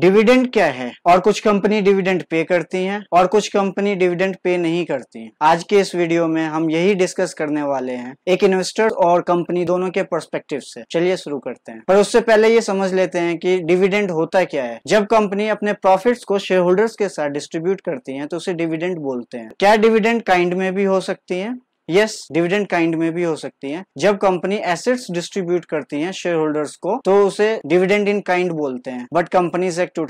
Dividend क्या है और कुछ कंपनी डिविडेंड पे करती हैं और कुछ कंपनी डिविडेंड पे नहीं करती हैं। आज के इस वीडियो में हम यही डिस्कस करने वाले हैं एक इन्वेस्टर और कंपनी दोनों के परस्पेक्टिव से चलिए शुरू करते हैं पर उससे पहले ये समझ लेते हैं कि डिविडेंड होता क्या है जब कंपनी अपने प्रॉफिट को शेयर होल्डर्स के साथ डिस्ट्रीब्यूट करती है तो उसे डिविडेंड बोलते हैं क्या डिविडेंड काइंड में भी हो सकती है यस डिविडेंड काइंड में भी हो सकती है जब कंपनी एसेट्स डिस्ट्रीब्यूट करती है शेयर होल्डर्स को तो उसे डिविडेंड इन काइंड बोलते हैं बट कंपनी एक्ट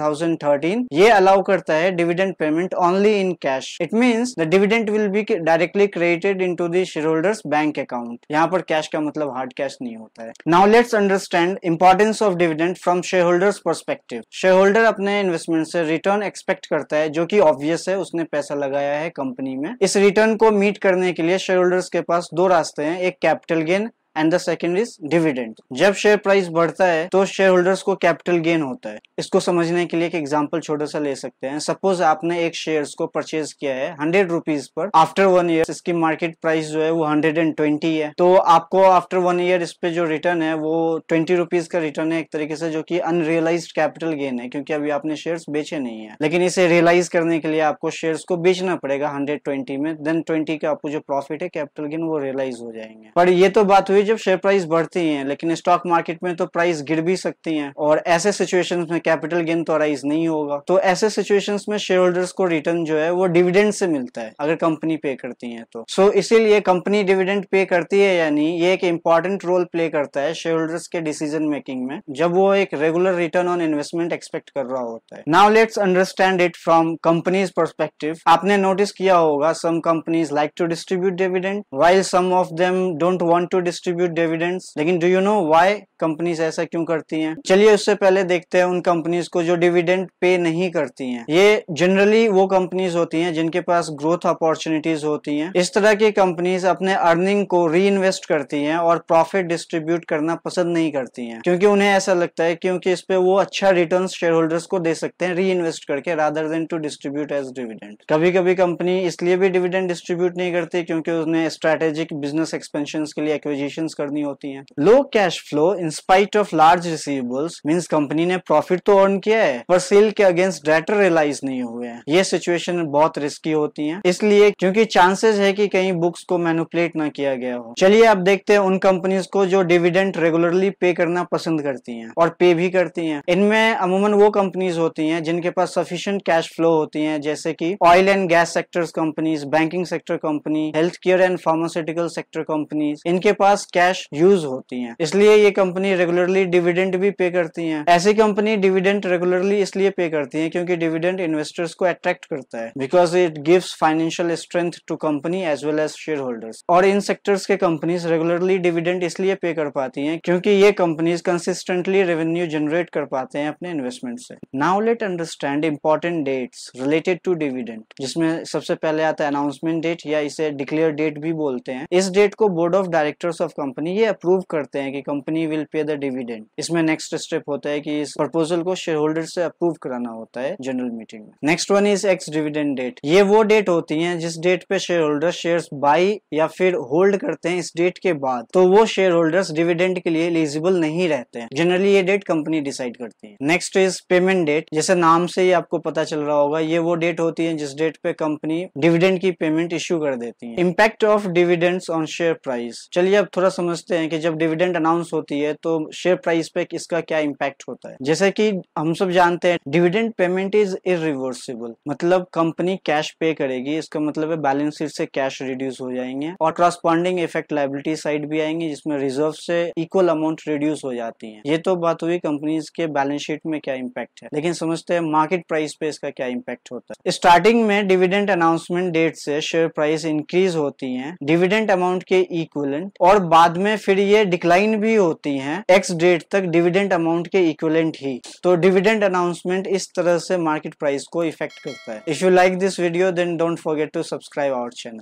थर्टीन ये अलाउ करता है dividend payment only in cash it means the dividend will be directly credited into their holders bank account यहाँ पर कैश का मतलब हार्ड कैश नहीं होता है now let's understand importance of dividend from share holders perspective share holder अपने investment से return expect करता है जो की ऑब्वियस है उसने पैसा लगाया है कंपनी में इस रिटर्न को मीट करने के लिए शेयर होल्डर्स के पास दो रास्ते हैं एक capital gain and the second is dividend जब शेयर प्राइस बढ़ता है तो शेयर होल्डर्स को कैपिटल गेन होता है इसको समझने के लिए एक एग्जाम्पल छोटा सा ले सकते हैं सपोज आपने एक शेयर को परचेज किया है हंड्रेड रुपीज पर आफ्टर वन ईयर इसकी मार्केट प्राइस जो है वो हंड्रेड एंड ट्वेंटी है तो आपको आफ्टर वन ईयर इस पे जो रिटर्न है वो ट्वेंटी रुपीज का रिटर्न है एक तरीके से जो की अनरियलाइज कैपिटल गेन है क्योंकि अभी आपने शेयर बेचे नहीं है लेकिन इसे रियलाइज करने के लिए आपको शेयर को बेचना पड़ेगा हंड्रेड ट्वेंटी में देन ट्वेंटी का आपको जो प्रॉफिट है कैपिटल गेन वो रियलाइज हो जाएंगे पर ये तो बात हुई जब शेयर प्राइस बढ़ती है लेकिन स्टॉक मार्केट में तो प्राइस गिर भी सकती है और ऐसे सिचुएशन में कैपिटल गेन तो राइज नहीं होगा तो ऐसे सिचुएशन में शेयर होल्डर्स को रिटर्न जो है वो डिविडेंड से मिलता है अगर कंपनी पे तो। करती है तो सो so, इसीलिए कंपनी डिविडेंड पे करती है यानी ये एक इंपॉर्टेंट रोल प्ले करता है शेयर होल्डर्स के डिसीजन मेकिंग में जब वो एक regular return on investment expect कर रहा होता है now let's understand it from company's perspective आपने नोटिस किया होगा some companies like to distribute dividend while some of them don't want to distribute distribute dividends लेकिन do you know why companies ऐसा क्यों करती हैं चलिए उससे पहले देखते हैं उन कंपनीज को जो डिविडेंड पे नहीं करती हैं ये जनरली वो कंपनीज होती हैं जिनके पास ग्रोथ अपॉर्चुनिटीज होती हैं इस तरह की कंपनीज अपने अर्निंग को री करती हैं और प्रॉफिट डिस्ट्रीब्यूट करना पसंद नहीं करती हैं क्योंकि उन्हें ऐसा लगता है क्योंकि इस पे वो अच्छा रिटर्न शेयर होल्डर्स को दे सकते हैं री करके rather than to distribute as dividend कभी कभी कंपनी इसलिए भी डिविडेंड डिस्ट्रीब्यूट नहीं करती क्योंकि उन्हें स्ट्रेटेजिक बिजनेस एक्सपेंशन के लिए एक्विजिशन कैलकुलेशंस करनी होती हैं low cash flow in spite of large receivables means company ने प्रॉफिट तो अर्न किया है पर सेल के अगेंस्ट डेटर रियलाइज नहीं हुए हैं ये सिचुएशन बहुत रिस्की होती है इसलिए क्योंकि चांसेस है कि कहीं बुक्स को मैनुपलेट ना किया गया हो चलिए आप देखते हैं उन कंपनीज को जो डिविडेंट रेगुलरली पे करना पसंद करती हैं और पे भी करती हैं इनमें अमूमन वो कंपनीज होती हैं जिनके पास सफिशियंट कैश फ्लो होती हैं जैसे कि oil and gas sectors companies banking sector company health care and pharmaceutical sector companies इनके पास कैश यूज होती है इसलिए ये कंपनी रेगुलरली डिविडेंड भी पे करती है ऐसी कंपनी डिविडेंड रेगुलरली इसलिए पे करती है क्योंकि डिविडेंड इन्वेस्टर्स को अट्रैक्ट करता है because it gives financial strength to company as well as share holders और इन सेक्टर्स के कंपनीज रेगुलरली डिविडेंड इसलिए पे कर पाती है क्योंकि ये कंपनीज कंसिस्टेंटली रेवेन्यू जनरेट कर पाते हैं अपने इन्वेस्टमेंट से now let understand important dates related to dividend जिसमें सबसे पहले आता है अनाउंसमेंट डेट या इसे डिक्लेयर डेट भी बोलते हैं इस डेट को board of directors of company ये अप्रूव करते हैं कि company will pay the dividend इसमें नेक्स्ट स्टेप होता है कि इस प्रपोजल को शेयर होल्डर से अप्रूव कराना होता है जनरल मीटिंग में next one is ex dividend date ये वो डेट होती है जिस डेट पे शेयर होल्डर शेयर बाई या फिर होल्ड करते हैं इस डेट के बाद तो वो शेयर होल्डर्स डिविडेंड के लिए एलिजिबल नहीं रहते हैं जनरली ये डेट कंपनी डिसाइड करती है नेक्स्ट इज पेमेंट डेट जैसे नाम से ही आपको पता चल रहा होगा ये वो डेट होती है जिस डेट पे कंपनी डिविडेंड की पेमेंट इश्यू कर देती है impact of dividends on share price चलिए अब थोड़ा गलत समझते हैं कि जब डिविडेंड अनाउंस होती है तो शेयर प्राइस पे इसका क्या इम्पैक्ट होता है जैसे कि हम सब जानते हैं डिविडेंड पेमेंट इज इिवर्सिबल मतलब कंपनी कैश पे करेगी इसका मतलब है बैलेंस शीट से कैश रिड्यूस हो जाएंगे और क्रॉस्पॉन्डिंग इफेक्ट लाइबिलिटी साइड भी आएंगे जिसमें रिजर्व से इक्वल अमाउंट रिड्यूस हो जाती है ये तो बात हुई कंपनीज के बैलेंस शीट में क्या इम्पैक्ट है लेकिन समझते हैं मार्केट प्राइस पे इसका क्या इम्पैक्ट होता है स्टार्टिंग में डिविडेंड अनाउंसमेंट डेट से शेयर प्राइस इंक्रीज होती है डिविडेंड अमाउंट के इक्वलेंट और बाद में फिर ये डिक्लाइन भी होती हैं एक्स डेट तक डिविडेंड अमाउंट के इक्वलेंट ही तो डिविडेंड अनाउंसमेंट इस तरह से मार्केट प्राइस को इफेक्ट करता है if you like this video then don't forget to subscribe our channel